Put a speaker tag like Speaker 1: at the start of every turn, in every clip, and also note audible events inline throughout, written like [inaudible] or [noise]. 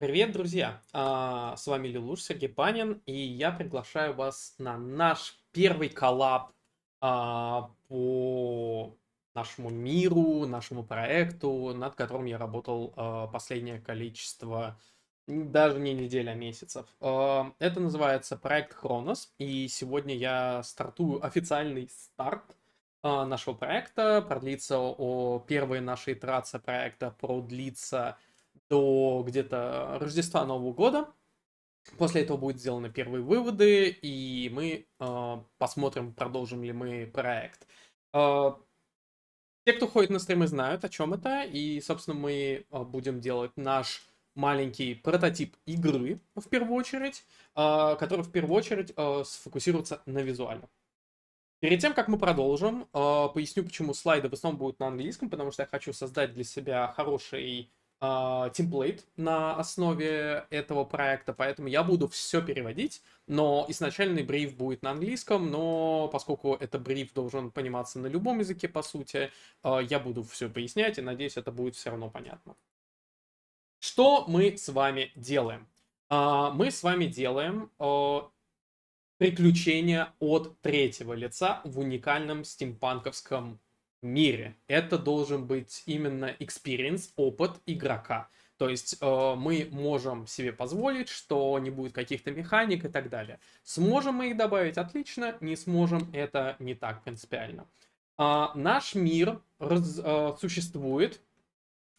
Speaker 1: Привет, друзья! А, с вами Лилуш, Сергей Панин, и я приглашаю вас на наш первый коллаб а, по нашему миру, нашему проекту, над которым я работал а, последнее количество, даже не неделя, а месяцев. Это называется проект Хронос, и сегодня я стартую официальный старт нашего проекта. Продлится о первой нашей итерация проекта продлится до где-то Рождества Нового года. После этого будут сделаны первые выводы, и мы э, посмотрим, продолжим ли мы проект. Э, те, кто ходит на стримы, знают, о чем это, и, собственно, мы э, будем делать наш маленький прототип игры, в первую очередь, э, который, в первую очередь, э, сфокусируется на визуальном. Перед тем, как мы продолжим, э, поясню, почему слайды в основном будут на английском, потому что я хочу создать для себя хороший а, темплейт на основе этого проекта, поэтому я буду все переводить, но изначальный бриф будет на английском, но поскольку это бриф должен пониматься на любом языке, по сути, э, я буду все пояснять, и надеюсь, это будет все равно понятно. Что мы с вами делаем? Э, мы с вами делаем э, приключения от третьего лица в уникальном стимпанковском мире. Это должен быть именно experience, опыт игрока. То есть э, мы можем себе позволить, что не будет каких-то механик и так далее. Сможем мы их добавить, отлично, не сможем, это не так принципиально. Э, наш мир раз, э, существует,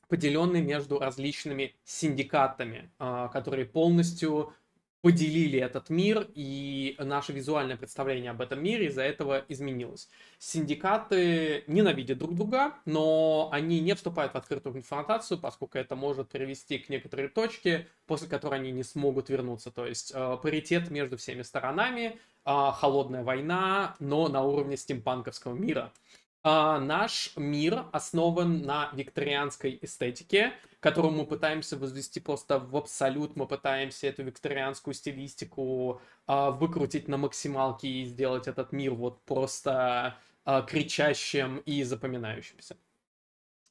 Speaker 1: поделенный между различными синдикатами, э, которые полностью поделили этот мир, и наше визуальное представление об этом мире из-за этого изменилось. Синдикаты ненавидят друг друга, но они не вступают в открытую конфронтацию, поскольку это может привести к некоторой точке, после которой они не смогут вернуться. То есть э, паритет между всеми сторонами, э, холодная война, но на уровне стимпанковского мира – а, наш мир основан на викторианской эстетике, которую мы пытаемся возвести просто в абсолют. Мы пытаемся эту викторианскую стилистику а, выкрутить на максималке и сделать этот мир вот просто а, кричащим и запоминающимся.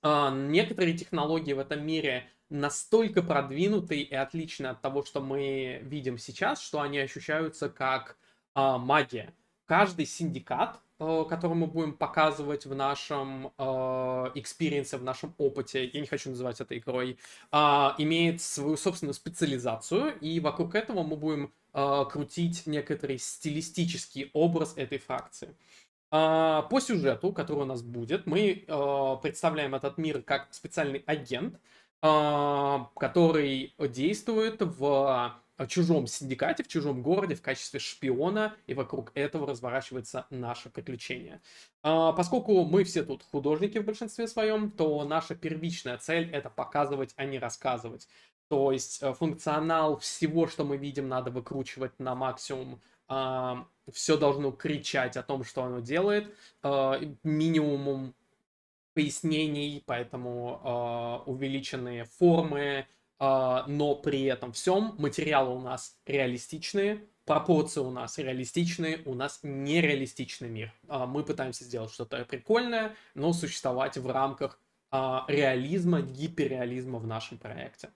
Speaker 1: А, некоторые технологии в этом мире настолько продвинутые и отличны от того, что мы видим сейчас, что они ощущаются как а, магия. Каждый синдикат Э, который мы будем показывать в нашем э, экспириенсе, в нашем опыте, я не хочу называть это игрой, э, имеет свою собственную специализацию, и вокруг этого мы будем крутить некоторый стилистический образ этой фракции. По сюжету, который у нас будет, мы представляем этот мир как специальный агент, который действует в чужом синдикате, в чужом городе в качестве шпиона, и вокруг этого разворачивается наше приключение. А, поскольку мы все тут художники в большинстве своем, то наша первичная цель это показывать, а не рассказывать. То есть э, функционал всего, что мы видим, надо выкручивать на максимум. А, все должно кричать о том, что оно делает. Э, Минимум пояснений, поэтому э, увеличенные формы, а, но при этом всем материалы у нас реалистичные, пропорции у нас реалистичные, у нас нереалистичный мир. А, мы пытаемся сделать что-то прикольное, но существовать в рамках а, реализма, гиперреализма в нашем проекте.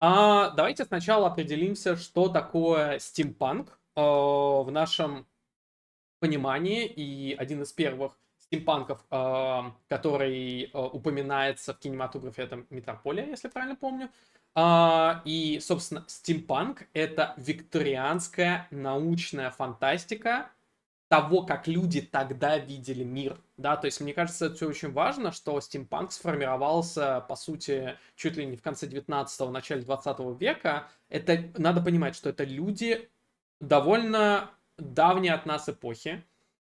Speaker 1: А давайте сначала определимся, что такое стимпанк в нашем понимании. И один из первых стимпанков, эм, который э, упоминается в кинематографе, это «Метрополия», если правильно помню. А, и, собственно, стимпанк — это викторианская научная фантастика того, как люди тогда видели мир. Да, то есть, мне кажется, это все очень важно, что стимпанк сформировался, по сути, чуть ли не в конце 19-го, начале 20 века. Это, надо понимать, что это люди довольно давние от нас эпохи,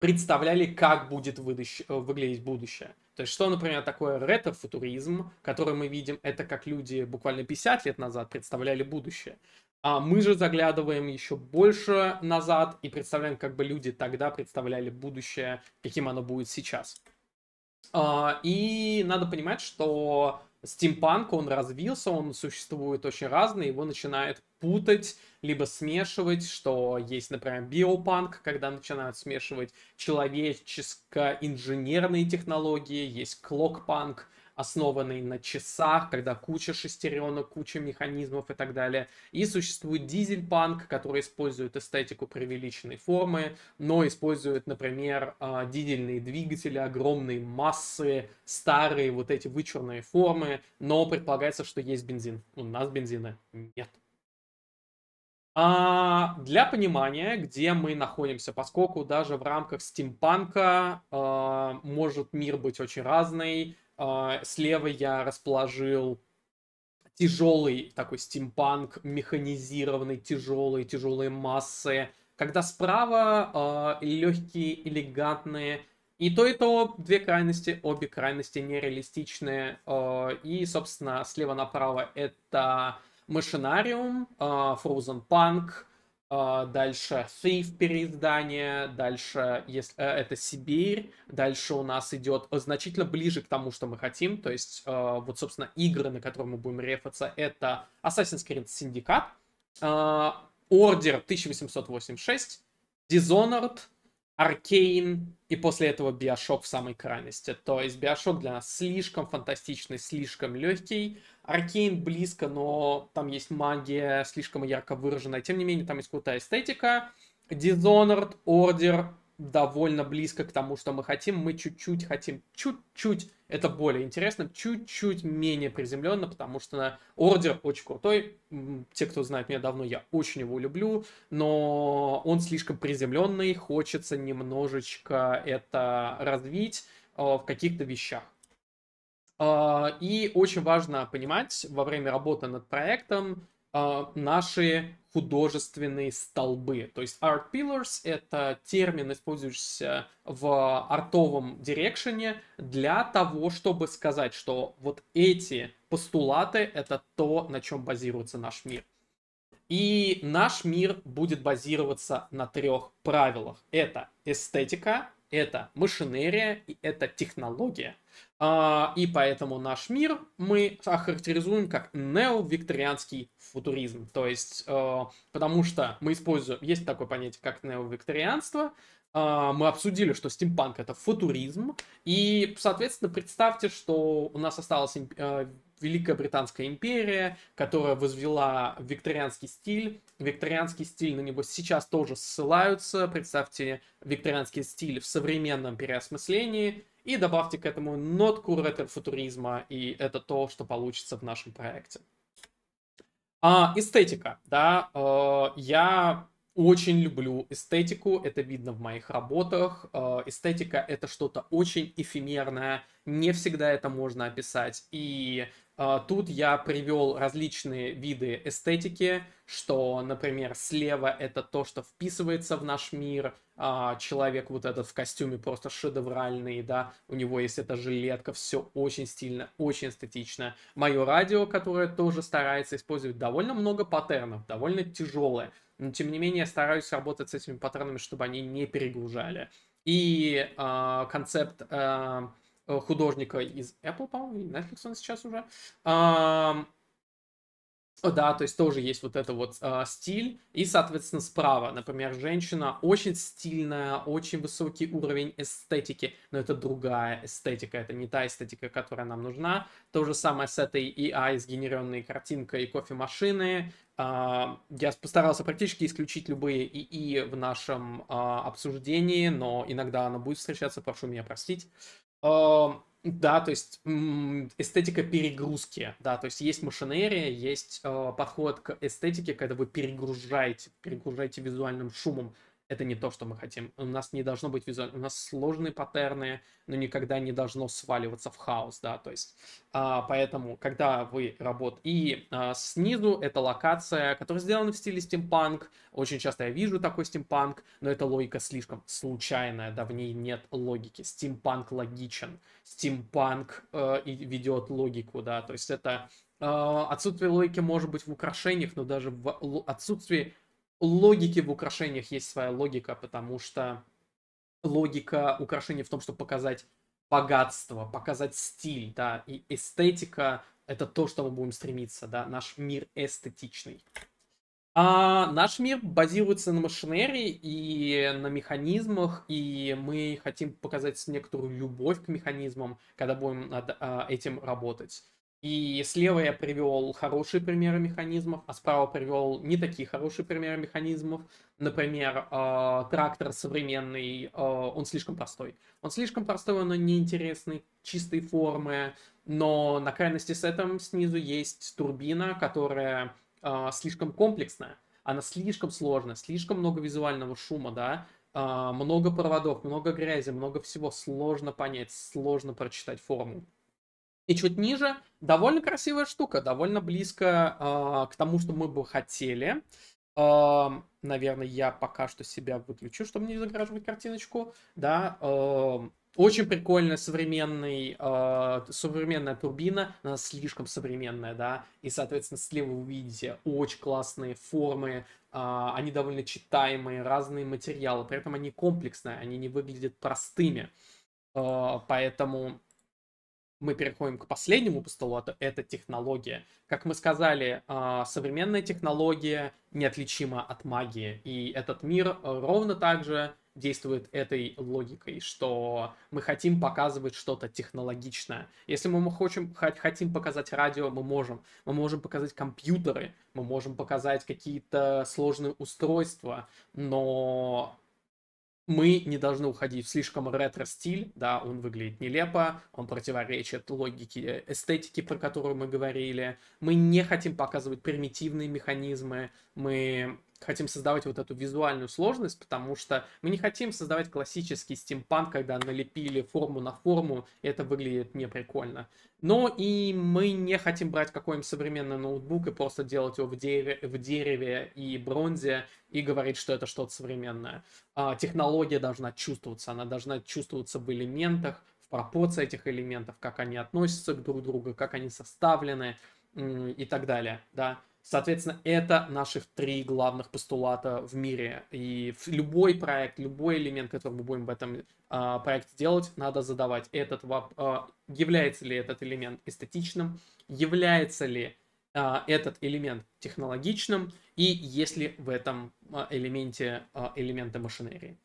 Speaker 1: представляли, как будет выдущ... Э, выглядеть будущее. То есть, что, например, такое ретро-футуризм, который мы видим, это как люди буквально 50 лет назад представляли будущее. А мы же заглядываем еще больше назад и представляем, как бы люди тогда представляли будущее, каким оно будет сейчас. А, и надо понимать, что стимпанк, он развился, он существует очень разный, его начинает путать, либо смешивать, что есть, например, биопанк, когда начинают смешивать человеческо-инженерные технологии, есть клокпанк, основанный на часах, когда куча шестеренок, куча механизмов и так далее. И существует дизель-панк, который использует эстетику преувеличенной формы, но использует, например, а, дизельные двигатели, огромные массы, старые вот эти вычурные формы, но предполагается, что есть бензин. У нас бензина нет. А, для понимания, где мы находимся, поскольку даже в рамках стимпанка а, может мир быть очень разный, а, слева я расположил тяжелый такой стимпанк, механизированный, тяжелые тяжелые массы. Когда справа э, а, легкие, элегантные. И то и то две крайности, обе крайности нереалистичные. Э, и, собственно, слева направо это машинариум, э, Frozen Punk, а, дальше сейф переиздание, дальше если, э, это Сибирь, дальше у нас идет значительно ближе к тому, что мы хотим, то есть а, вот, собственно, игры, на которые мы будем рефаться, это Assassin's Creed Syndicate, а, Order 1886, Dishonored, Аркейн и после этого Биошок в самой крайности. То есть Биошок для нас слишком фантастичный, слишком легкий. Аркейн близко, но там есть магия, слишком ярко выраженная. Тем не менее, там есть крутая эстетика. Dishonored, Order, довольно близко к тому, что мы хотим. Мы чуть-чуть хотим, чуть-чуть, это более интересно, чуть-чуть менее приземленно, потому что на ордер очень крутой. Те, кто знает меня давно, я очень его люблю, но он слишком приземленный, хочется немножечко это развить э, в каких-то вещах. А, и очень важно понимать во время работы над проектом э, наши художественные столбы. То есть art pillars — это термин, использующийся в артовом дирекшене для того, чтобы сказать, что вот эти постулаты — это то, на чем базируется наш мир. И наш мир будет базироваться на трех правилах. Это эстетика, это машинерия и это технология. А, и поэтому наш мир мы охарактеризуем как неовикторианский футуризм. То есть, а, потому что мы используем, есть такое понятие, как неовикторианство, а, мы обсудили, что стимпанк это футуризм, и, соответственно, представьте, что у нас осталась Великая Британская империя, которая возвела викторианский стиль. Викторианский стиль на него сейчас тоже ссылаются. Представьте викторианский стиль в современном переосмыслении и добавьте к этому нотку ретро-футуризма, и это то, что получится в нашем проекте. А, эстетика, да, э, я очень люблю эстетику, это видно в моих работах. Э, эстетика — это что-то очень эфемерное, не всегда это можно описать. И а, тут я привел различные виды эстетики, что, например, слева это то, что вписывается в наш мир, а человек вот этот в костюме просто шедевральный, да, у него есть эта жилетка, все очень стильно, очень эстетично. Мое радио, которое тоже старается использовать довольно много паттернов, довольно тяжелое, но тем не менее стараюсь работать с этими паттернами, чтобы они не перегружали. И э, концепт... Э, Э, художника из Apple, по-моему, или Netflix он сейчас уже. да, то есть тоже есть вот это вот э, стиль. И, соответственно, справа, например, женщина очень стильная, очень высокий уровень эстетики, но это другая эстетика, это не та эстетика, которая нам нужна. То же самое с этой AI, сгенерированной картинкой кофемашины. Э, я постарался практически исключить любые ИИ в нашем э, обсуждении, но иногда она будет встречаться, прошу меня простить. Да, то есть эстетика перегрузки, да, то есть есть машинерия, есть э, подход к эстетике, когда вы перегружаете, перегружаете визуальным шумом это не то, что мы хотим. У нас не должно быть визуально, у нас сложные паттерны, но никогда не должно сваливаться в хаос, да, то есть, а, поэтому, когда вы работаете, и а, снизу это локация, которая сделана в стиле стимпанк, очень часто я вижу такой стимпанк, но эта логика слишком случайная, да, в ней нет логики, стимпанк логичен, стимпанк э, ведет логику, да, то есть это а, отсутствие логики может быть в украшениях, но даже в отсутствии логики в украшениях есть своя логика, потому что логика украшений в том, чтобы показать богатство, показать стиль, да, и эстетика — это то, что мы будем стремиться, да, наш мир эстетичный. А наш мир базируется на машинерии и на механизмах, и мы хотим показать некоторую любовь к механизмам, когда будем над а, этим работать. И слева я привел хорошие примеры механизмов, а справа привел не такие хорошие примеры механизмов. Например, э, трактор современный, э, он слишком простой. Он слишком простой, он неинтересный, чистой формы, но на крайности с этим снизу есть турбина, которая э, слишком комплексная. Она слишком сложная, слишком много визуального шума, да, э, много проводов, много грязи, много всего сложно понять, сложно прочитать форму. И чуть ниже довольно красивая штука, довольно близко э, к тому, что мы бы хотели. Э, а, наверное, я пока что себя выключу, чтобы не загораживать картиночку. Да, э, очень прикольная современный, э, современная турбина, она слишком современная, да, и, соответственно, слева вы видите очень классные формы, э, они довольно читаемые, разные материалы, при этом они комплексные, они не выглядят простыми, э, поэтому мы переходим к последнему по столу. это технология. Как мы сказали, а, современная технология неотличима от магии, и этот мир э, ровно так же действует этой логикой, что мы хотим показывать что-то технологичное. Если мы хотим, хотим показать радио, мы можем. Мы можем показать компьютеры, мы можем показать какие-то сложные устройства, но мы не должны уходить в слишком ретро-стиль, да, он выглядит нелепо, он противоречит логике э, эстетики, про которую мы говорили. Мы не хотим показывать примитивные механизмы, мы хотим создавать вот эту визуальную сложность, потому что мы не хотим создавать классический стимпанк, когда налепили форму на форму, и это выглядит не прикольно. Но и мы не хотим брать какой-нибудь современный ноутбук и просто делать его в, дереве, в дереве и бронзе и говорить, что это что-то современное. А, технология должна чувствоваться, она должна чувствоваться в элементах, в пропорции этих элементов, как они относятся к друг другу, как они составлены и так далее, да. Соответственно, это наших три главных постулата в мире. И любой проект, любой элемент, который мы будем в этом э, проекте делать, надо задавать этот вопрос. Э, а, является ли этот элемент эстетичным? Является ли э, этот элемент технологичным? И есть ли в этом элементе э, элементы машинерии?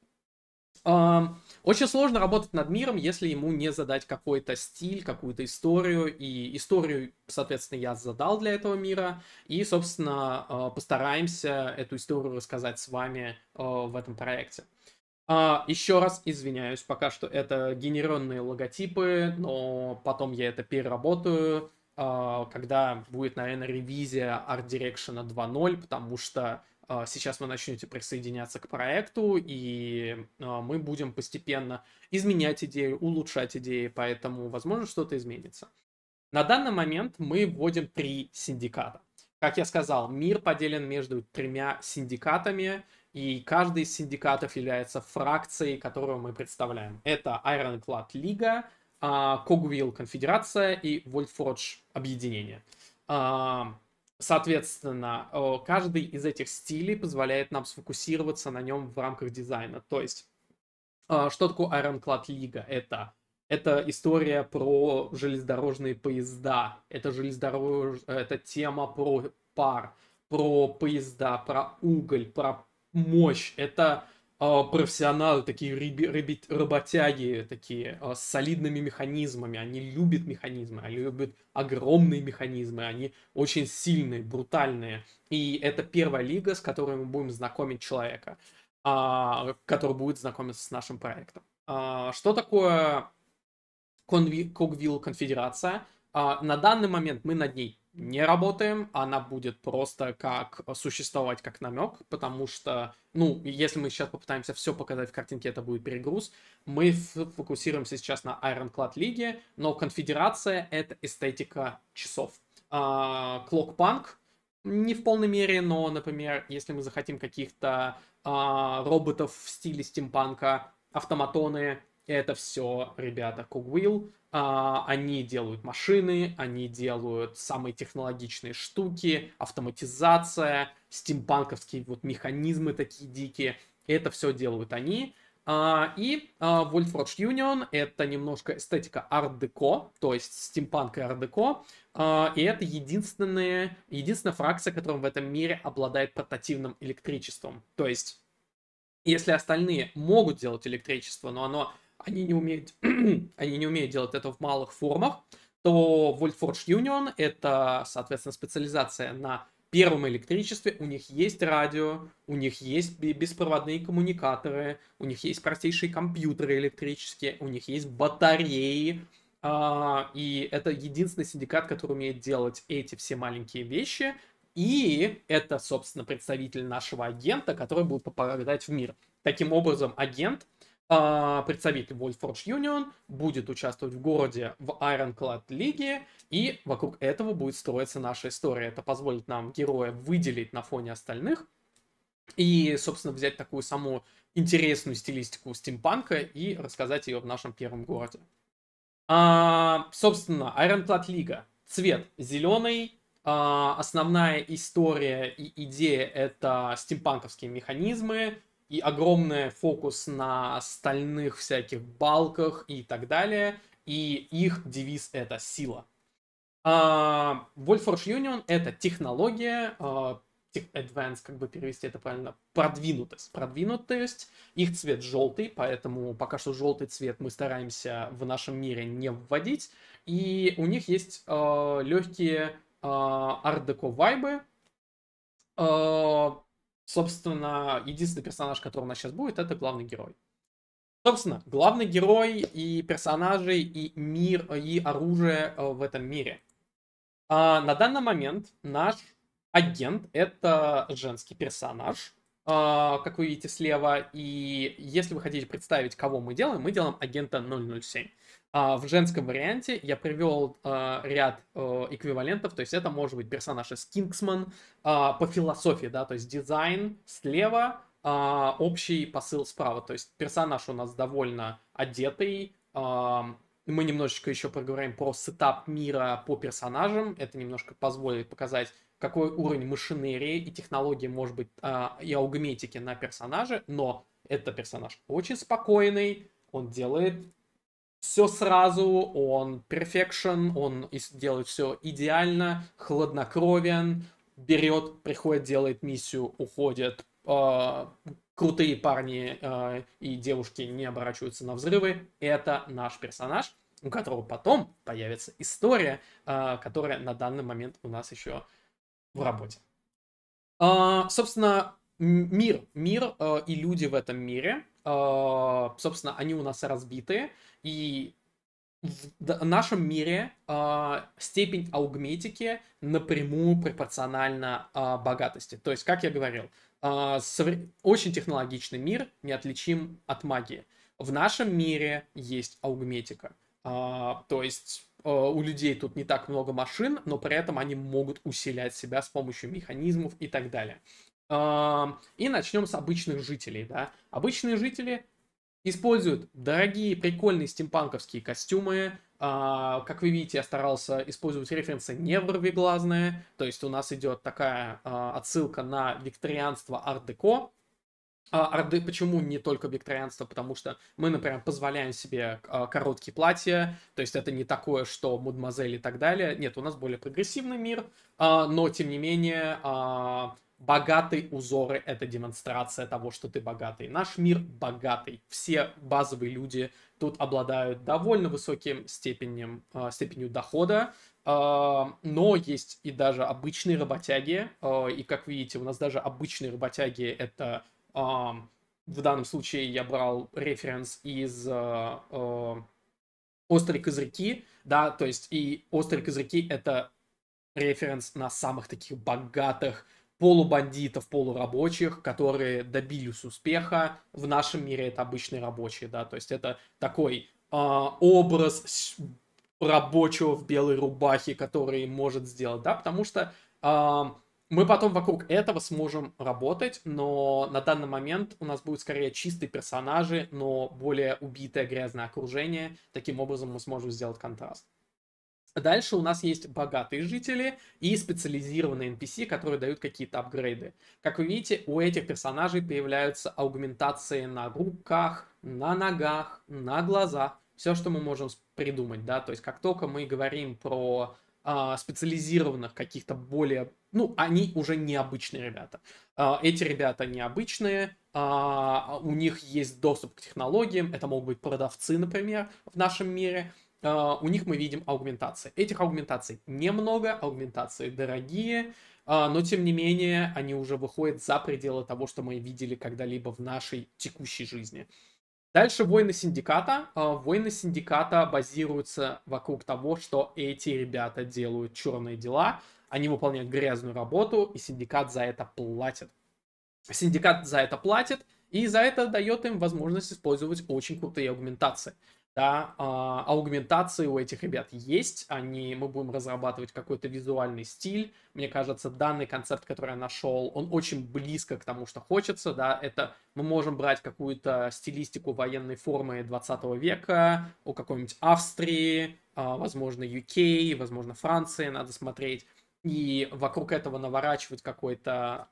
Speaker 1: Очень сложно работать над миром, если ему не задать какой-то стиль, какую-то историю. И историю, соответственно, я задал для этого мира. И, собственно, а, постараемся эту историю рассказать с вами а, в этом проекте. А, еще раз извиняюсь, пока что это генерированные логотипы, но потом я это переработаю, когда будет, наверное, ревизия Art Direction 2.0, потому что а, сейчас вы начнете присоединяться к проекту, и а, мы будем постепенно изменять идеи, улучшать идеи, поэтому, возможно, что-то изменится. На данный момент мы вводим три синдиката. Как я сказал, мир поделен между тремя синдикатами, и каждый из синдикатов является фракцией, которую мы представляем. Это Ironclad Лига, Cogwheel Конфедерация и Вольфордж Объединение. А, Соответственно, э, каждый из этих стилей позволяет нам сфокусироваться на нем в рамках дизайна. То есть, э, что такое Ironclad Лига? Это, это история про железнодорожные поезда, это, железнодорож... это тема про пар, про поезда, про уголь, про мощь. Это а, профессионалы, такие ребят, работяги, такие а, с солидными механизмами. Они любят механизмы, они любят огромные механизмы, они очень сильные, брутальные. И это первая лига, с которой мы будем знакомить человека, а, который будет знакомиться с нашим проектом. Что такое Когвилл Конфедерация? На данный момент мы над ней не работаем, она будет просто как существовать как намек, потому что, ну, если мы сейчас попытаемся все показать в картинке, это будет перегруз. Мы фокусируемся сейчас на Ironclad лиге, но конфедерация — это эстетика часов. А, Clockpunk не в полной мере, но, например, если мы захотим каких-то а, роботов в стиле стимпанка, автоматоны, это все, ребята, Cogwheel, а, они делают машины, они делают самые технологичные штуки, автоматизация, стимпанковские вот механизмы такие дикие. Это все делают они. А, и а, Wolfroach Union — это немножко эстетика арт-деко, то есть стимпанк и арт-деко. И это единственная, единственная фракция, которая в этом мире обладает портативным электричеством. То есть, если остальные могут делать электричество, но оно они не умеют, [clears throat] они не умеют делать это в малых формах, то Voltforge Union это, соответственно, специализация на первом электричестве, у них есть радио, у них есть беспроводные коммуникаторы, у них есть простейшие компьютеры электрические, у них есть батареи, а, и это единственный синдикат, который умеет делать эти все маленькие вещи, и это, собственно, представитель нашего агента, который будет попадать в мир. Таким образом, агент а, представитель Wolfforge Union будет участвовать в городе в Ironclad лиге, и вокруг этого будет строиться наша история. Это позволит нам героя выделить на фоне остальных и, собственно, взять такую самую интересную стилистику стимпанка и рассказать ее в нашем первом городе. А, собственно, Ironclad лига. Цвет зеленый, а, основная история и идея это стимпанковские механизмы, и огромный фокус на стальных всяких балках и так далее. И их девиз это сила. А, Wolfforge Union это технология, а, advanced, как бы перевести это правильно, продвинутость. Продвинутость, их цвет желтый, поэтому пока что желтый цвет мы стараемся в нашем мире не вводить. И у них есть э, легкие э, арт-деко вайбы, э, Собственно, единственный персонаж, который у нас сейчас будет, это главный герой. Собственно, главный герой и персонажи, и мир, и оружие э, в этом мире. А на данный момент наш агент — это женский персонаж, а, как вы видите слева. И если вы хотите представить, кого мы делаем, мы делаем агента 007. А, в женском варианте я привел э, а, ряд э, эквивалентов, то есть это может быть персонаж из Кингсман э, по философии, да, то есть дизайн слева, э, общий посыл справа, то есть персонаж у нас довольно одетый, э, мы немножечко еще поговорим про сетап мира по персонажам, это немножко позволит показать, какой уровень машинерии и технологии может быть э, и аугметики на персонаже, но это персонаж очень спокойный, он делает все сразу, он перфекшен, он делает все идеально, хладнокровен, берет, приходит, делает миссию, уходит. Э, крутые парни э, и девушки не оборачиваются на взрывы. Это наш персонаж, у которого потом появится история, э, которая на данный момент у нас еще в работе. Собственно, мир, мир э, и люди в этом мире, э, собственно, они у нас разбиты, и в нашем мире э, степень аугметики напрямую пропорциональна э, богатости. То есть, как я говорил, э, совре... очень технологичный мир неотличим от магии. В нашем мире есть аугметика. Э, то есть э, у людей тут не так много машин, но при этом они могут усилять себя с помощью механизмов и так далее. И начнем с обычных жителей, да. Обычные жители используют дорогие, прикольные стимпанковские костюмы. А, как вы видите, я старался использовать референсы не вырвиглазные, то есть у нас идет такая а, отсылка на викторианство арт-деко, Орды почему не только викторианство? Потому что мы, например, позволяем себе а, короткие платья, то есть это не такое, что мадемуазель и так далее. Нет, у нас более прогрессивный мир, но, тем не менее, богатые узоры — это демонстрация того, что ты богатый. Наш мир богатый. Все базовые люди тут обладают довольно высоким степенем, э, степенью дохода, э, но есть и даже обычные работяги. Э, и, как видите, у нас даже обычные работяги — это... В данном случае я брал референс из «Острые козырьки», да, то есть и «Острые козырьки» — это референс на самых таких богатых полубандитов, полурабочих, которые добились успеха. В нашем мире это обычные рабочие, да, то есть это такой э, образ рабочего в белой рубахе, который может сделать, да, потому что э, мы потом вокруг этого сможем работать, но на данный момент у нас будут скорее чистые персонажи, но более убитое грязное окружение. Таким образом мы сможем сделать контраст. Дальше у нас есть богатые жители и специализированные NPC, которые дают какие-то апгрейды. Как вы видите, у этих персонажей появляются аугментации на руках, на ногах, на глазах. Все, что мы можем придумать, да, то есть как только мы говорим про э, специализированных каких-то более, ну, они уже необычные ребята. Э, эти ребята необычные, э, у них есть доступ к технологиям, это могут быть продавцы, например, в нашем мире – а, у них мы видим аугментации. Этих аугментаций немного, аугментации дорогие, а, но тем не менее они уже выходят за пределы того, что мы видели когда-либо в нашей текущей жизни. Дальше войны синдиката. А, войны синдиката базируются вокруг того, что эти ребята делают черные дела, они выполняют грязную работу, и синдикат за это платит. Синдикат за это платит, и за это дает им возможность использовать очень крутые аугментации да, а, аугментации у этих ребят есть, они, мы будем разрабатывать какой-то визуальный стиль, мне кажется, данный концепт, который я нашел, он очень близко к тому, что хочется, да, это мы можем брать какую-то стилистику военной формы 20 века, у какой-нибудь Австрии, а, возможно, UK, возможно, Франции надо смотреть, и вокруг этого наворачивать какой-то,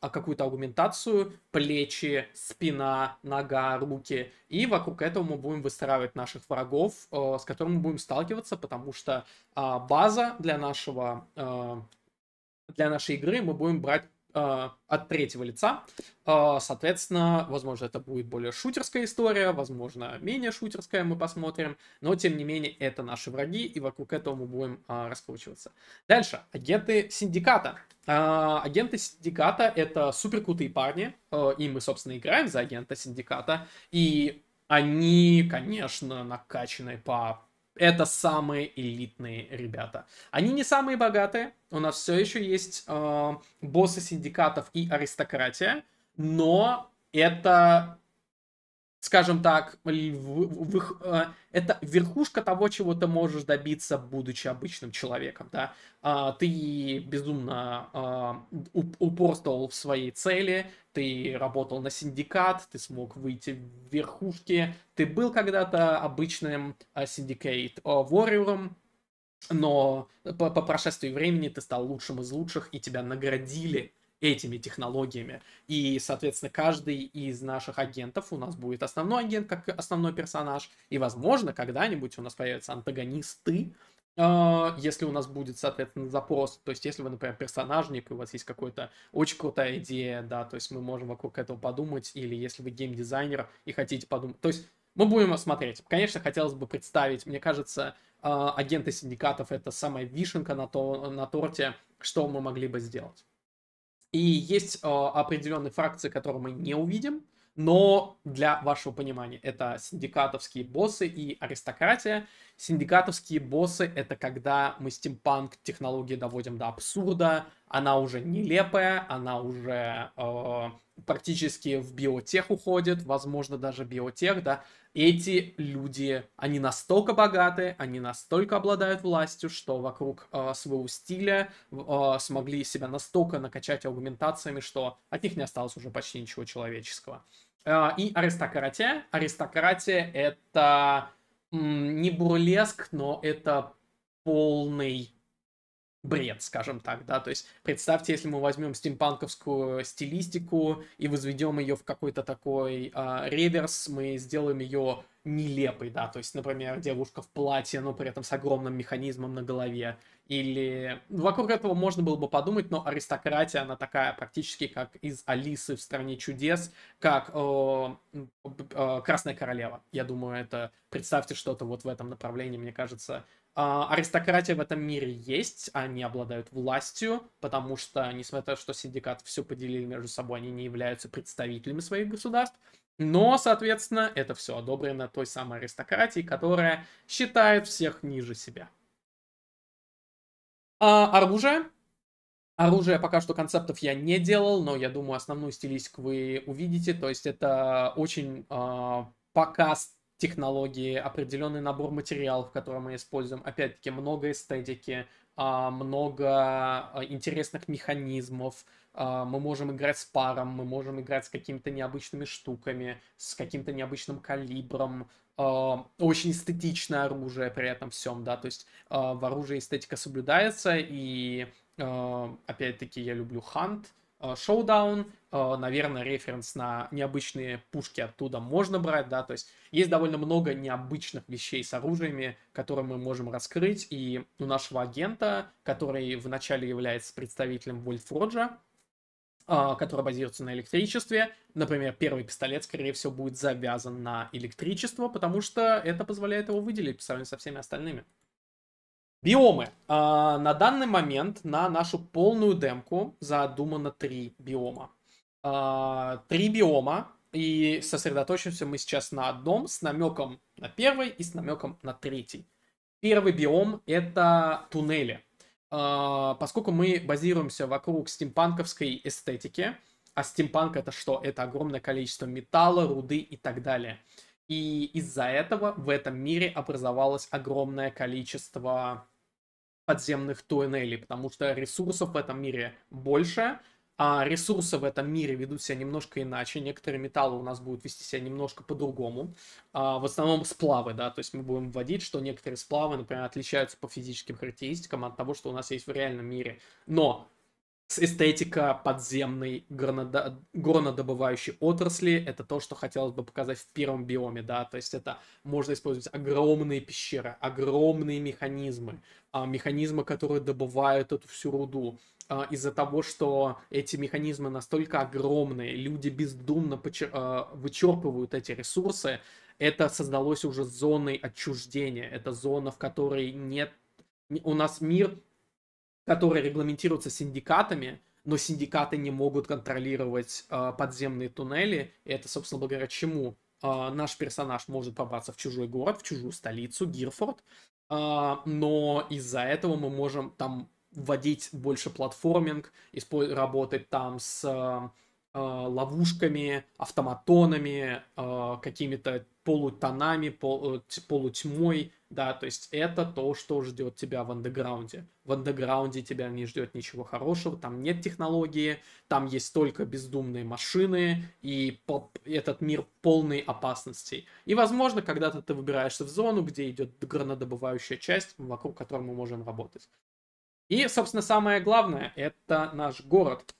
Speaker 1: э, какую-то аргументацию, плечи, спина, нога, руки. И вокруг этого мы будем выстраивать наших врагов, э, с которыми мы будем сталкиваться, потому что э, база для нашего... Э, для нашей игры мы будем брать Э, от третьего лица. Э, соответственно, возможно, это будет более шутерская история, возможно, менее шутерская, мы посмотрим. Но, тем не менее, это наши враги, и вокруг этого мы будем э, раскручиваться. Дальше. Агенты Синдиката. Агенты Синдиката — это суперкрутые парни, и мы, собственно, играем за агента Синдиката. И они, конечно, накачаны по это самые элитные ребята. Они не самые богатые, у нас все еще есть э, боссы синдикатов и аристократия, но это скажем так, э, это верхушка того, чего ты можешь добиться, будучи обычным человеком, да. А, ты безумно а, упорствовал в своей цели, ты работал на синдикат, ты смог выйти в верхушки, ты был когда-то обычным э, синдикейт-вориором, э, но по, по прошествии времени ты стал лучшим из лучших, и тебя наградили этими технологиями. И, соответственно, каждый из наших агентов у нас будет основной агент как основной персонаж, и, возможно, когда-нибудь у нас появятся антагонисты, а, если у нас будет, соответственно, запрос, то есть если вы, например, персонажник, и у вас есть какая-то очень крутая идея, да, то есть мы можем вокруг этого подумать, или если вы геймдизайнер и хотите подумать, то есть мы будем смотреть. Конечно, хотелось бы представить, мне кажется, а, агенты синдикатов это самая вишенка на, то, на торте, что мы могли бы сделать. И есть э, определенные фракции, которые мы не увидим, но для вашего понимания это синдикатовские боссы и аристократия. Синдикатовские боссы — это когда мы стимпанк технологии доводим до абсурда, она уже нелепая, она уже э, практически в биотех уходит, возможно, даже биотех, да. Эти люди, они настолько богаты, они настолько обладают властью, что вокруг э, своего стиля э, смогли себя настолько накачать аргументациями, что от них не осталось уже почти ничего человеческого. Э, и аристократия. Аристократия — это не бурлеск, но это полный бред, скажем так, да, то есть представьте, если мы возьмем стимпанковскую стилистику и возведем ее в какой-то такой э, реверс, мы сделаем ее нелепой, да, то есть, например, девушка в платье, но при этом с огромным механизмом на голове, или вокруг этого можно было бы подумать, но аристократия, она такая практически как из Алисы в стране чудес, как э, э, Красная королева. Я думаю, это представьте что-то вот в этом направлении, мне кажется, а, аристократия в этом мире есть, они обладают властью, потому что, несмотря на то, что синдикат все поделили между собой, они не являются представителями своих государств. Но, соответственно, это все одобрено той самой аристократией, которая считает всех ниже себя. А оружие? Оружие пока что концептов я не делал, но я думаю, основную стилистику вы увидите. То есть это очень э, показ технологии, определенный набор материалов, которые мы используем. Опять-таки, много эстетики, а, много а, интересных механизмов. А, мы можем играть с паром, мы можем играть с какими-то необычными штуками, с каким-то необычным калибром. Очень эстетичное оружие при этом всем, да, то есть в оружии эстетика соблюдается, и опять-таки я люблю хант, Showdown, э, э, наверное, референс на необычные пушки оттуда можно брать, да, то есть есть довольно много необычных вещей с оружиями, которые мы можем раскрыть, и у нашего агента, который вначале является представителем Вольфроджа, э, который базируется на электричестве. Например, первый пистолет, скорее всего, будет завязан на электричество, потому что это позволяет его выделить по сравнению со всеми остальными. Биомы. А, на данный момент на нашу полную демку задумано три биома. А, три биома, и сосредоточимся мы сейчас на одном с намеком на первый и с намеком на третий. Первый биом — это туннели. А, поскольку мы базируемся вокруг стимпанковской эстетики, а стимпанк — это что? Это огромное количество металла, руды и так далее. И из-за этого в этом мире образовалось огромное количество подземных туннелей, потому что ресурсов в этом мире больше, а ресурсы в этом мире ведут себя немножко иначе. Некоторые металлы у нас будут вести себя немножко по-другому. А, в основном сплавы, да, то есть мы будем вводить, что некоторые сплавы, например, отличаются по физическим характеристикам от того, что у нас есть в реальном мире. Но эстетика подземной горнодобывающей отрасли. Это то, что хотелось бы показать в первом биоме, да, то есть это можно использовать огромные пещеры, огромные механизмы, а, механизмы, которые добывают эту всю руду. А, из-за того, что эти механизмы настолько огромные, люди бездумно а, вычерпывают эти ресурсы, это создалось уже зоной отчуждения. Это зона, в которой нет... У нас мир которые регламентируются синдикатами, но синдикаты не могут контролировать э, подземные туннели. И это, собственно говоря, чему э, наш персонаж может попасться в чужой город, в чужую столицу, Гирфорд. Э, но из-за этого мы можем там вводить больше платформинг, работать там с а, ловушками, автоматонами, а, какими-то полутонами, полутьмой, да, то есть это то, что ждет тебя в андеграунде. В андеграунде тебя не ждет ничего хорошего, там нет технологии, там есть только бездумные машины, и этот мир полный опасностей. И, возможно, когда-то ты выбираешься в зону, где идет гранодобывающая часть, вокруг которой мы можем работать. И, собственно, самое главное, это наш город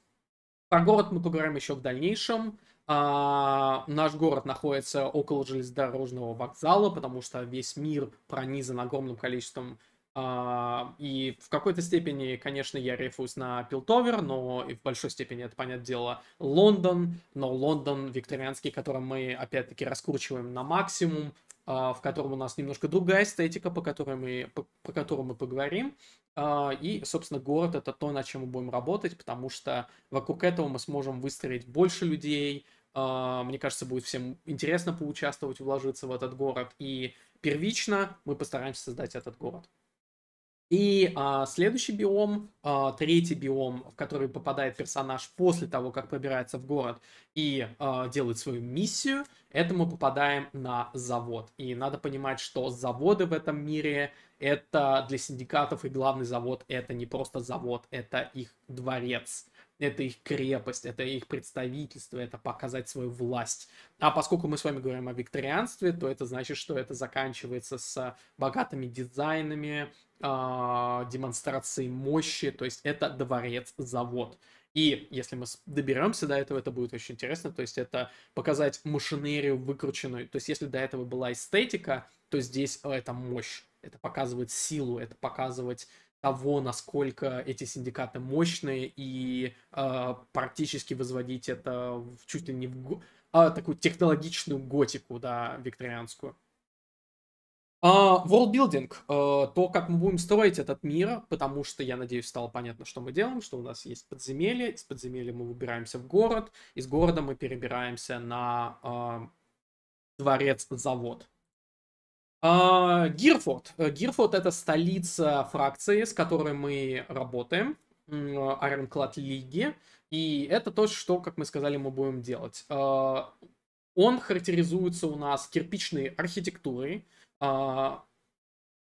Speaker 1: про город мы поговорим еще в дальнейшем. А, наш город находится около железнодорожного вокзала, потому что весь мир пронизан огромным количеством а, и в какой-то степени, конечно, я рефусь на Пилтовер, но и в большой степени это, понятное дело, Лондон, но Лондон викторианский, который мы, опять-таки, раскручиваем на максимум, а, в котором у нас немножко другая эстетика, по которой мы, по, по которой мы поговорим. А, и, собственно, город — это то, над чем мы будем работать, потому что вокруг этого мы сможем выстроить больше людей. А, мне кажется, будет всем интересно поучаствовать, вложиться в этот город. И первично мы постараемся создать этот город. И а, следующий биом, а, третий биом, в который попадает персонаж после того, как пробирается в город и а, делает свою миссию, это мы попадаем на завод. И надо понимать, что заводы в этом мире это для синдикатов и главный завод это не просто завод, это их дворец это их крепость, это их представительство, это показать свою власть. А поскольку мы с вами говорим о викторианстве, то это значит, что это заканчивается с богатыми дизайнами, э, демонстрацией мощи, то есть это дворец-завод. И если мы доберемся до этого, это будет очень интересно. То есть это показать машинерию выкрученную. То есть если до этого была эстетика, то здесь э, это мощь. Это показывает силу, это показывать того, насколько эти синдикаты мощные и э, практически возводить это в, чуть ли не в а, такую технологичную готику, да, викторианскую. Uh, Worldbuilding, uh, то, как мы будем строить этот мир, потому что, я надеюсь, стало понятно, что мы делаем, что у нас есть подземелье, из подземелья мы выбираемся в город, из города мы перебираемся на uh, дворец-завод. А, Гирфорд. Э, Гирфорд это столица фракции, с которой мы работаем, Айронклад Лиги. И это то, что, как мы сказали, мы будем делать. А, он характеризуется у нас кирпичной архитектурой, а,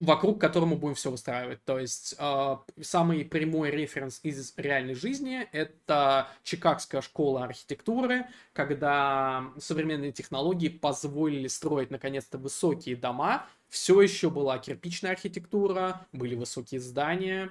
Speaker 1: вокруг которого будем все выстраивать. То есть э, самый прямой референс из реальной жизни — это Чикагская школа архитектуры, когда современные технологии позволили строить, наконец-то, высокие дома. Все еще была кирпичная архитектура, были высокие здания.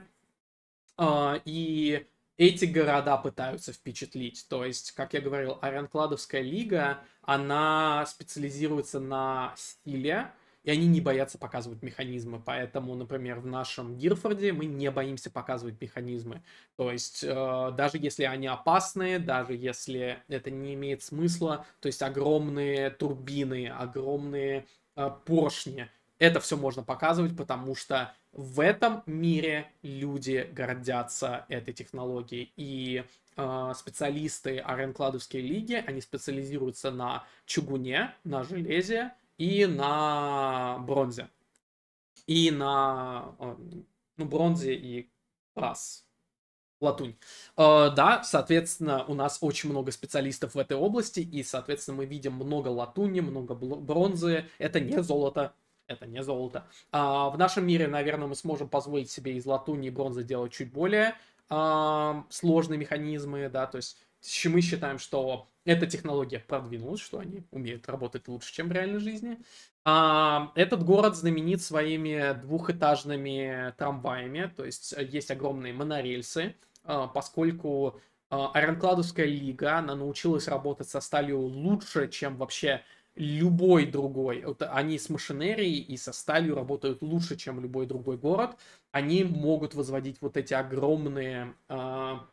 Speaker 1: Э, и эти города пытаются впечатлить. То есть, как я говорил, Арианкладовская лига, она специализируется на стиле, и они не боятся показывать механизмы. Поэтому, например, в нашем Гирфорде мы не боимся показывать механизмы. То есть, э, даже если они опасные, даже если это не имеет смысла, то есть огромные турбины, огромные э, поршни, это все можно показывать, потому что в этом мире люди гордятся этой технологией. И э, специалисты Аренкладовской лиги, они специализируются на чугуне, на железе, и на бронзе. И на а, ну, бронзе и раз. Латунь. Э, да, соответственно, у нас очень много специалистов в этой области, и, соответственно, мы видим много латуни, много бронзы. Это не золото, это не золото. А, в нашем мире, наверное, мы сможем позволить себе из латуни и бронзы делать чуть более а, сложные механизмы, да, то есть мы считаем, что эта технология продвинулась, что они умеют работать лучше, чем в реальной жизни. А, этот город знаменит своими двухэтажными трамваями, то есть э, есть огромные монорельсы, а, поскольку а, лига, она научилась работать со сталью лучше, чем вообще любой другой. Вот они с машинерией и со сталью работают лучше, чем любой другой город. Они могут возводить вот эти огромные... А,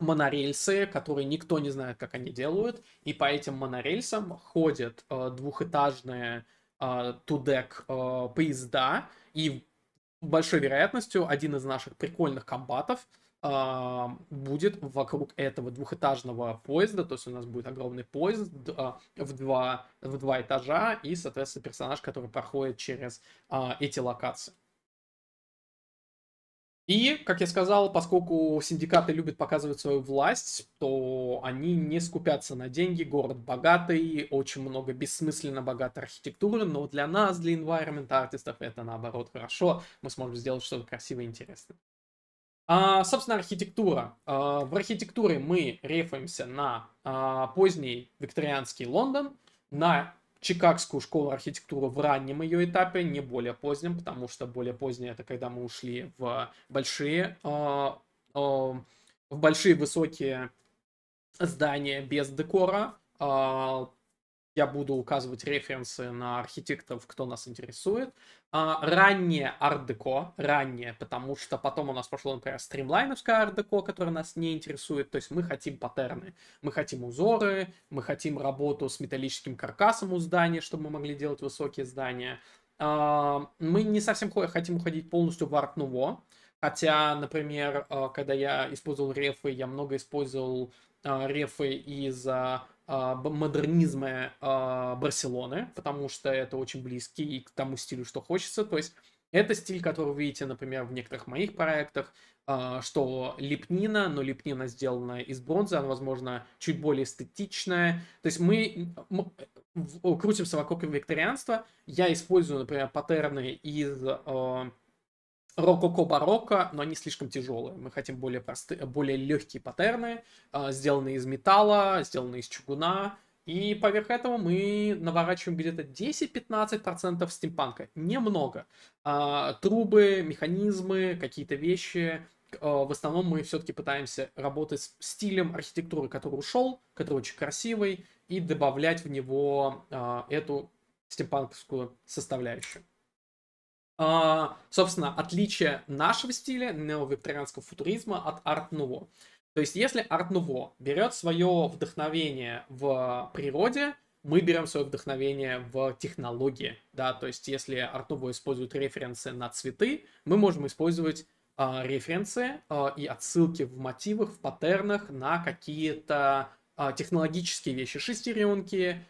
Speaker 1: монорельсы, которые никто не знает, как они делают, и по этим монорельсам ходят э, двухэтажные э, тудек э, поезда, и большой вероятностью один из наших прикольных комбатов э, будет вокруг этого двухэтажного поезда, то есть у нас будет огромный поезд э, в, два, в два этажа, и, соответственно, персонаж, который проходит через э, эти локации. И, как я сказал, поскольку синдикаты любят показывать свою власть, то они не скупятся на деньги. Город богатый, очень много бессмысленно богатой архитектуры, но для нас, для environment-артистов, это наоборот хорошо. Мы сможем сделать что-то красивое и интересное. А, собственно, архитектура. А, в архитектуре мы рефаемся на а, поздний викторианский Лондон, на Чикагскую школу архитектуры в раннем ее этапе, не более позднем, потому что более позднее это когда мы ушли в большие, э, э, в большие высокие здания без декора. Э, я буду указывать референсы на архитекторов, кто нас интересует. А, раннее ардеко, раннее, потому что потом у нас пошло, например, стримлайновское ардеко, которое нас не интересует, то есть мы хотим паттерны, мы хотим узоры, мы хотим работу с металлическим каркасом у здания, чтобы мы могли делать высокие здания. А, мы не совсем хотим уходить полностью в арт нуво, хотя, например, а, когда я использовал рефы, я много использовал рефы из а, модернизма Барселоны, потому что это очень близкий к тому стилю, что хочется. То есть это стиль, который вы видите, например, в некоторых моих проектах, а, что лепнина, но лепнина сделана из бронзы, она, возможно, чуть более эстетичная. То есть мы, мы крутимся вокруг викторианства. Я использую, например, паттерны из а, рококо барокко, но они слишком тяжелые. Мы хотим более простые, более легкие паттерны, а, сделанные из металла, сделанные из чугуна. И поверх этого мы наворачиваем где-то 10-15% стимпанка. Немного. А, трубы, механизмы, какие-то вещи. А, в основном мы все-таки пытаемся работать с стилем архитектуры, который ушел, который очень красивый, и добавлять в него эту стимпанковскую составляющую. А, собственно, отличие нашего стиля неовикторианского футуризма от арт-нуво. То есть, если арт-нуво берет свое вдохновение в природе, мы берем свое вдохновение в технологии, да, то есть если Артнуво использует референсы на цветы, мы можем использовать а, референсы а, и отсылки в мотивах, в паттернах на какие-то технологические вещи, шестеренки,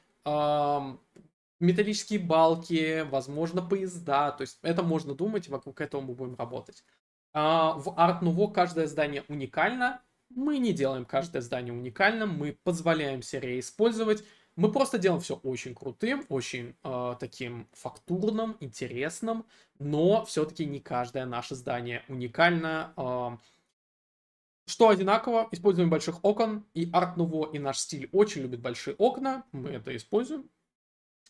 Speaker 1: металлические балки, возможно, поезда. То есть это можно думать, вокруг этого мы будем работать. А, в Art Nouveau каждое здание уникально. Мы не делаем каждое здание уникальным, мы позволяем себе реиспользовать. Мы просто делаем все очень крутым, очень э, таким фактурным, интересным, но все-таки не каждое наше здание уникально. Э, что одинаково, используем больших окон, и Art Nouveau, и наш стиль очень любит большие окна, мы это используем,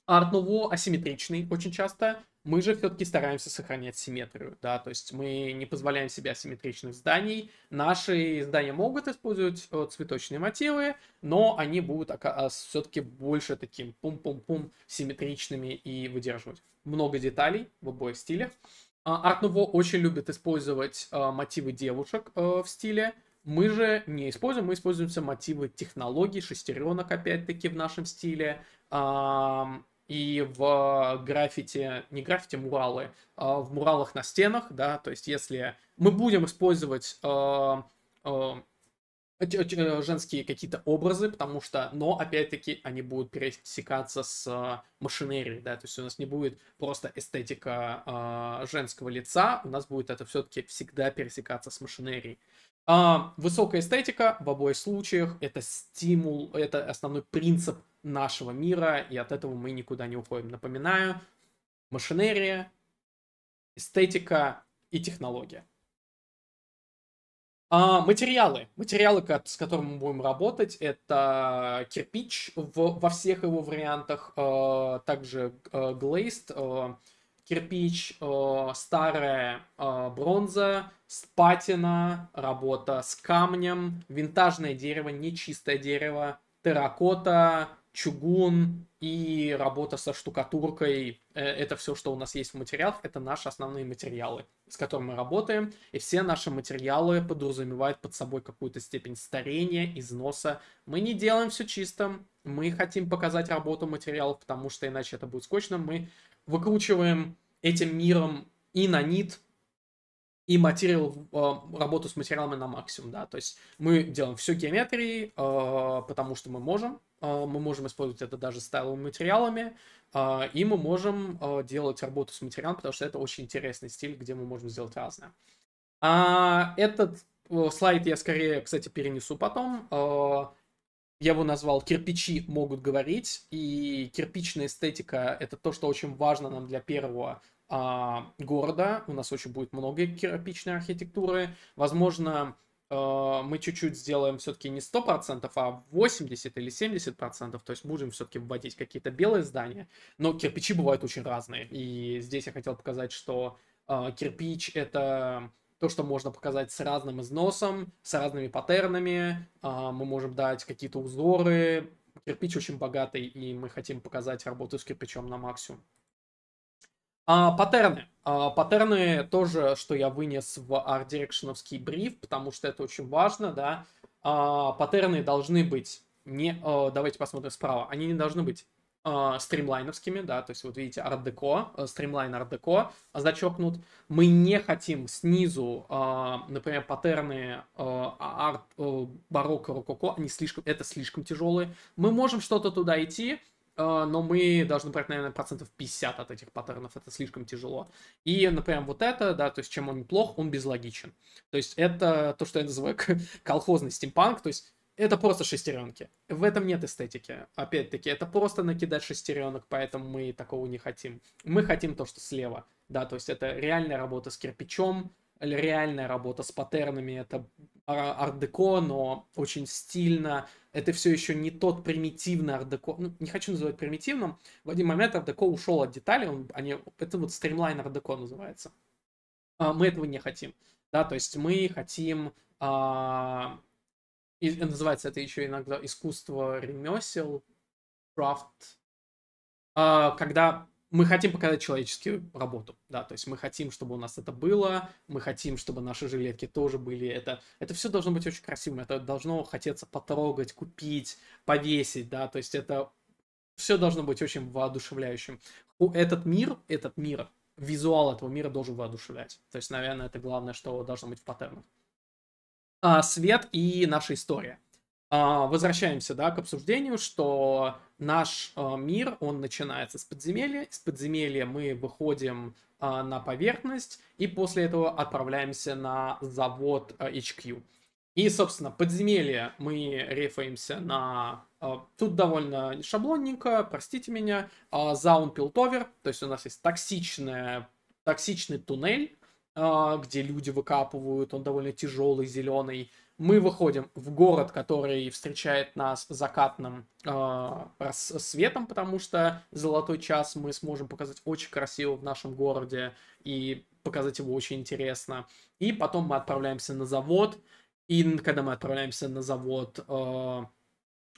Speaker 1: арт-нуво асимметричный очень часто. Мы же все-таки стараемся сохранять симметрию, да, то есть мы не позволяем себе асимметричных зданий. Наши здания могут использовать э, цветочные мотивы, но они будут а, все-таки больше таким пум-пум-пум симметричными и выдерживать. Много деталей в обоих стилях. Арт-нуво очень любит использовать э, мотивы девушек э, в стиле, мы же не используем, мы используем мотивы технологий, шестеренок, опять-таки, в нашем стиле, и в граффити, не граффити, муралы, а в муралах на стенах, да, то есть если мы будем использовать э, э, женские какие-то образы, потому что, но опять-таки они будут пересекаться с а, машинерией, да, то есть у нас не будет просто эстетика э, женского лица, у нас будет это все-таки всегда пересекаться с машинерией. А, высокая эстетика в обоих случаях это стимул, это основной принцип нашего мира, и от этого мы никуда не уходим. Напоминаю, машинерия, эстетика и технология. А, материалы. Материалы, с которыми мы будем работать, это кирпич в, во всех его вариантах, а, также а, глейст, а, кирпич, э, старая э, бронза, спатина работа с камнем, винтажное дерево, нечистое дерево, терракота, чугун и работа со штукатуркой. Э, это все, что у нас есть в материалах, это наши основные материалы, с которыми мы работаем. И все наши материалы подразумевают под собой какую-то степень старения, износа. Мы не делаем все чисто мы хотим показать работу материалов, потому что иначе это будет скучно. Мы выкручиваем этим миром и на нит, и материал, а, работу с материалами на максимум, да, то есть мы делаем все геометрией, а, потому что мы можем, а, мы можем использовать это даже стайловыми материалами, и мы можем делать работу с материалом, потому что это очень интересный стиль, где мы можем сделать разное. Этот э, слайд я скорее, кстати, перенесу потом я его назвал «Кирпичи могут говорить», и кирпичная эстетика — это то, что очень важно нам для первого а, города. У нас очень будет много кирпичной архитектуры. Возможно, а, мы чуть-чуть сделаем все-таки не 100%, а 80 или 70%, то есть будем все-таки вводить какие-то белые здания, но кирпичи бывают очень разные. И здесь я хотел показать, что а, кирпич — это то, что можно показать с разным износом, с разными паттернами, а, мы можем дать какие-то узоры. Кирпич очень богатый, и мы хотим показать работу с кирпичом на максимум. А, паттерны. А, паттерны тоже, что я вынес в Art Direction бриф, потому что это очень важно, да. А, паттерны должны быть не... А, давайте посмотрим справа. Они не должны быть э, стримлайновскими, да, то есть вот видите, арт-деко, э, стримлайн арт-деко зачеркнут. Мы не хотим снизу, а, например, паттерны а, арт, барокко, рококо, они слишком, это слишком тяжелые. Мы можем что-то туда идти, но мы должны брать, наверное, процентов 50 от этих паттернов, это слишком тяжело. И, например, вот это, да, то есть чем он плох, он безлогичен. То есть это то, что я называю [laughs] колхозный стимпанк, то есть это просто шестеренки. В этом нет эстетики. Опять-таки, это просто накидать шестеренок, поэтому мы такого не хотим. Мы хотим то, что слева. Да, то есть это реальная работа с кирпичом, реальная работа с паттернами, это ардеко, но очень стильно. Это все еще не тот примитивный ардеко. Ну, не хочу называть примитивным. В один момент ардеко ушел от деталей, он, они, это вот стримлайн ардеко называется. А мы этого не хотим. Да, то есть мы хотим а, и называется это еще иногда искусство ремесел, крафт. А, когда мы хотим показать человеческую работу, да, то есть мы хотим, чтобы у нас это было, мы хотим, чтобы наши жилетки тоже были, это, это все должно быть очень красивым, это должно хотеться потрогать, купить, повесить, да, то есть это все должно быть очень воодушевляющим. Этот мир, этот мир, визуал этого мира должен воодушевлять. То есть, наверное, это главное, что должно быть в паттернах. А, свет и наша история. А, возвращаемся, да, к обсуждению, что наш а, мир, он начинается с подземелья, С подземелья мы выходим на поверхность и после этого отправляемся на завод HQ. И, собственно, подземелье мы рефаемся на... Тут довольно шаблонненько, простите меня, Заун Пилтовер, то есть у нас есть токсичная, токсичный туннель, а, где люди выкапывают, он довольно тяжелый, зеленый. Мы выходим в город, который встречает нас закатным э, светом, потому что золотой час мы сможем показать очень красиво в нашем городе и показать его очень интересно. И потом мы отправляемся на завод, и когда мы отправляемся на завод э,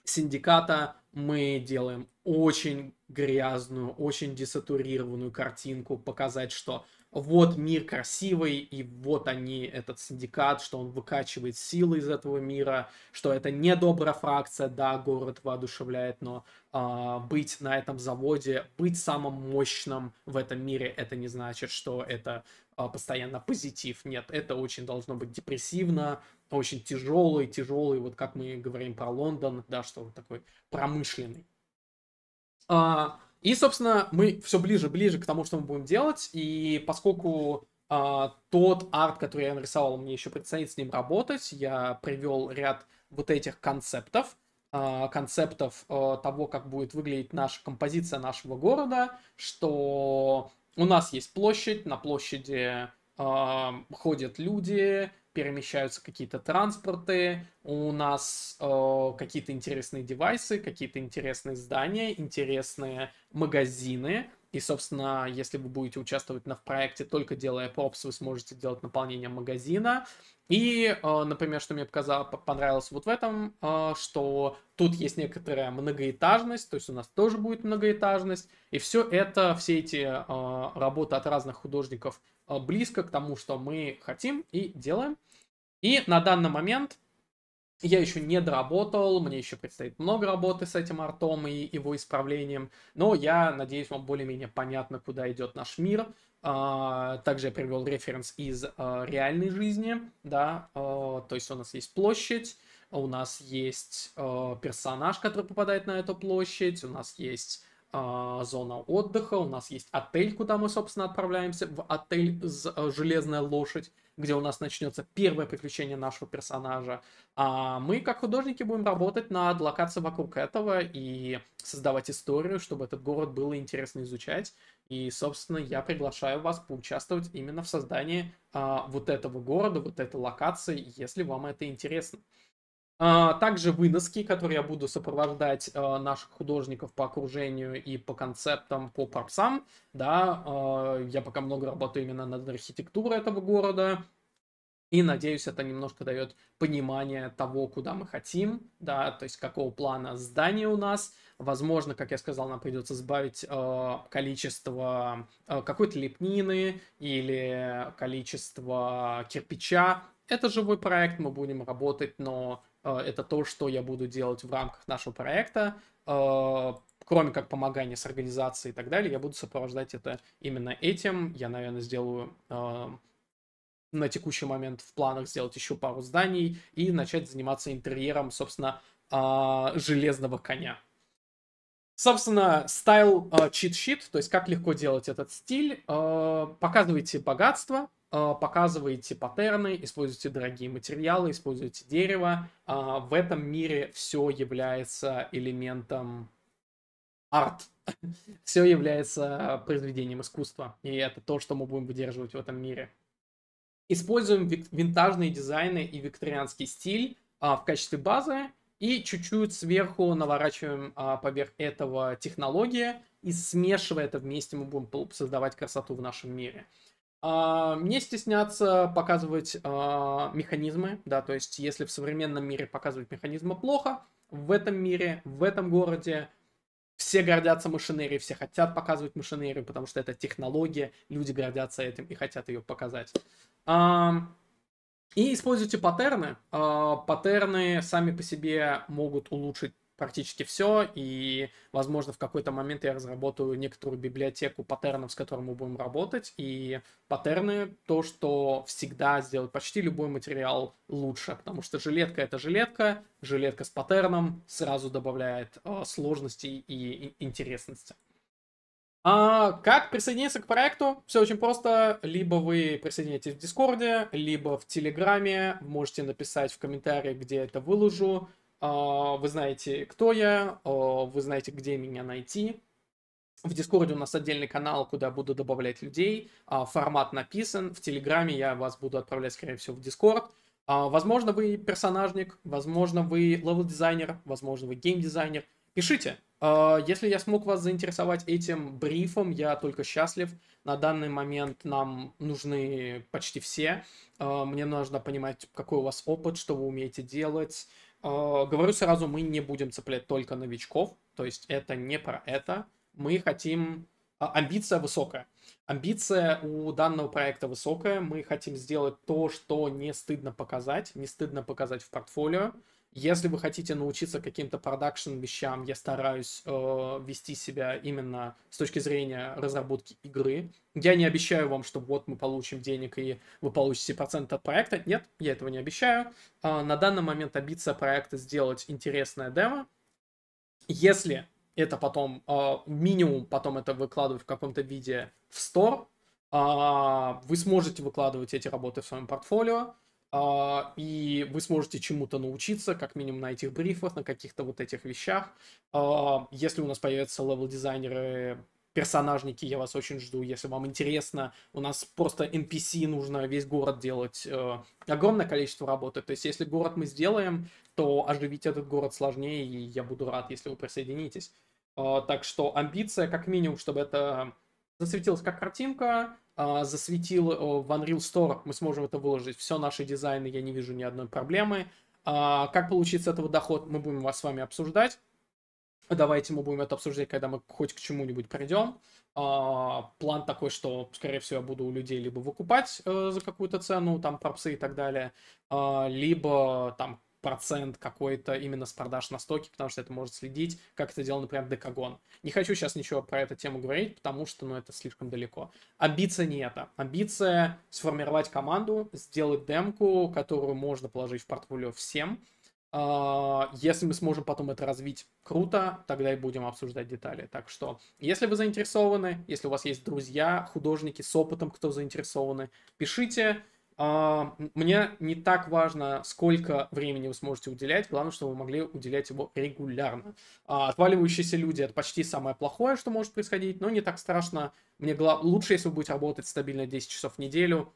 Speaker 1: синдиката, мы делаем очень грязную, очень десатурированную картинку, показать, что вот мир красивый, и вот они, этот синдикат, что он выкачивает силы из этого мира, что это не добрая фракция, да, город воодушевляет, но э, быть на этом заводе, быть самым мощным в этом мире, это не значит, что это э, постоянно позитив. Нет, это очень должно быть депрессивно, очень тяжелый, тяжелый, вот как мы говорим про Лондон, да, что он такой промышленный. А, и, собственно, мы все ближе-ближе к тому, что мы будем делать, и поскольку а, тот арт, который я нарисовал, мне еще предстоит с ним работать, я привел ряд вот этих концептов, а, концептов э, того, как будет выглядеть наша композиция нашего города, что у нас есть площадь, на площади э, ходят люди, перемещаются какие-то транспорты, у нас э, какие-то интересные девайсы, какие-то интересные здания, интересные магазины. И, собственно, если вы будете участвовать на, в проекте, только делая пропс, вы сможете делать наполнение магазина. И, э, например, что мне показалось, понравилось вот в этом, э, что тут есть некоторая многоэтажность, то есть у нас тоже будет многоэтажность. И все это, все эти э, работы от разных художников э, близко к тому, что мы хотим и делаем. И на данный момент я еще не доработал, мне еще предстоит много работы с этим артом и его исправлением, но я надеюсь, вам более-менее понятно, куда идет наш мир. А, также я привел референс из а, реальной жизни, да, а, то есть у нас есть площадь, у нас есть персонаж, который попадает на эту площадь, у нас есть зона отдыха, у нас есть отель, куда мы, собственно, отправляемся, в отель «Железная лошадь», где у нас начнется первое приключение нашего персонажа. А мы, как художники, будем работать над локацией вокруг этого и создавать историю, чтобы этот город было интересно изучать. И, собственно, я приглашаю вас поучаствовать именно в создании а, вот этого города, вот этой локации, если вам это интересно. А, также выноски, которые я буду сопровождать а, наших художников по окружению и по концептам, по парсам, Да, а, я пока много работаю именно над архитектурой этого города. И надеюсь, это немножко дает понимание того, куда мы хотим, да, то есть какого плана здание у нас. Возможно, как я сказал, нам придется сбавить э, количество э, какой-то лепнины или количество кирпича. Это живой проект, мы будем работать, но а, это то, что я буду делать в рамках нашего проекта. А, кроме как помогания с организацией и так далее, я буду сопровождать это именно этим. Я, наверное, сделаю а, на текущий момент в планах сделать еще пару зданий и начать заниматься интерьером, собственно, железного коня. Собственно, стайл чит-щит, то есть как легко делать этот стиль. Показывайте богатство, а, показываете паттерны, используете дорогие материалы, используете дерево. А, в этом мире все является элементом арт. [laughs] Все является произведением искусства. И это то, что мы будем выдерживать в этом мире. Используем винтажные дизайны и викторианский стиль а, в качестве базы. И чуть-чуть сверху наворачиваем поверх этого технологии. И смешивая это вместе, мы будем создавать красоту в нашем мире. А, мне стесняться показывать а, механизмы, да, то есть если в современном мире показывать механизмы плохо, в этом мире, в этом городе все гордятся машинерией, все хотят показывать машинерию, потому что это технология, люди гордятся этим и хотят ее показать. И используйте паттерны. А, паттерны сами по себе могут улучшить практически все, и, возможно, в какой-то момент я разработаю некоторую библиотеку паттернов, с которой мы будем работать, и паттерны — то, что всегда сделает почти любой материал лучше, потому что жилетка — это жилетка, жилетка с паттерном сразу добавляет э, сложности и интересности. А, как присоединиться к проекту? Все очень просто. Либо вы присоединяетесь в Дискорде, либо в Телеграме. Можете написать в комментариях, где это выложу. А, вы знаете, кто я, а, вы знаете, где меня найти. В Дискорде у нас отдельный канал, куда буду добавлять людей. А, формат написан. В Телеграме я вас буду отправлять, скорее всего, в Дискорд. Возможно, вы персонажник, возможно, вы левел-дизайнер, возможно, вы гейм-дизайнер. Пишите. Если я смог вас заинтересовать этим брифом, я только счастлив. На данный момент нам нужны почти все. Мне нужно понимать, какой у вас опыт, что вы умеете делать, а, говорю сразу, мы не будем цеплять только новичков, то есть это не про это. Мы хотим... А, амбиция высокая. Амбиция у данного проекта высокая. Мы хотим сделать то, что не стыдно показать, не стыдно показать в портфолио. Если вы хотите научиться каким-то продакшн вещам, я стараюсь э, вести себя именно с точки зрения разработки игры. Я не обещаю вам, что вот мы получим денег и вы получите процент от проекта. Нет, я этого не обещаю. Э, на данный момент амбиция проекта сделать интересное демо. Если это потом э, минимум, потом это выкладывать в каком-то виде в стор, э, вы сможете выкладывать эти работы в своем портфолио а, и вы сможете чему-то научиться, как минимум на этих брифах, на каких-то вот этих вещах. А, если у нас появятся левел-дизайнеры, персонажники, я вас очень жду, если вам интересно. У нас просто NPC нужно весь город делать. Э, огромное количество работы. То есть, если город мы сделаем, то оживить этот город сложнее, и я буду рад, если вы присоединитесь. А, так что амбиция, как минимум, чтобы это засветилась как картинка, а, засветил в Unreal Store, мы сможем это выложить. Все наши дизайны, я не вижу ни одной проблемы. А, как получить с этого доход, мы будем вас с вами обсуждать. Давайте мы будем это обсуждать, когда мы хоть к чему-нибудь придем. А, план такой, что, скорее всего, я буду у людей либо выкупать э, за какую-то цену, там, пропсы и так далее, либо там процент какой-то именно с продаж на стоке, потому что это может следить, как это делал, например, Декагон. Не хочу сейчас ничего про эту тему говорить, потому что, ну, это слишком далеко. Амбиция не это. Амбиция сформировать команду, сделать демку, которую можно положить в портфолио всем. А, если мы сможем потом это развить круто, тогда и будем обсуждать детали. Так что, если вы заинтересованы, если у вас есть друзья, художники с опытом, кто заинтересованы, пишите, а, мне не так важно, сколько времени вы сможете уделять, главное, чтобы вы могли уделять его регулярно. А, отваливающиеся люди — это почти самое плохое, что может происходить, но не так страшно. Мне глав... лучше, если вы будете работать стабильно 10 часов в неделю,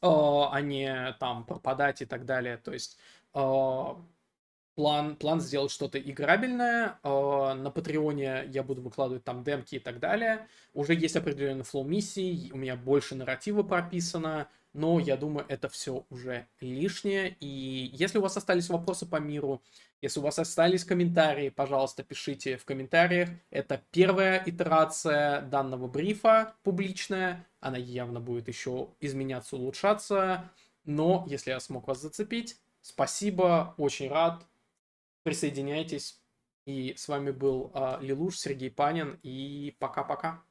Speaker 1: а, а не там пропадать и так далее. То есть план, план сделать что-то играбельное. На Патреоне я буду выкладывать там демки и так далее. Уже есть определенный флоу миссии, у меня больше нарратива прописано — но я думаю, это все уже лишнее. И если у вас остались вопросы по миру, если у вас остались комментарии, пожалуйста, пишите в комментариях. Это первая итерация данного брифа публичная. Она явно будет еще изменяться, улучшаться. Но если я смог вас зацепить, спасибо, очень рад. Присоединяйтесь. И с вами был э, Лилуш, Сергей Панин. И пока-пока.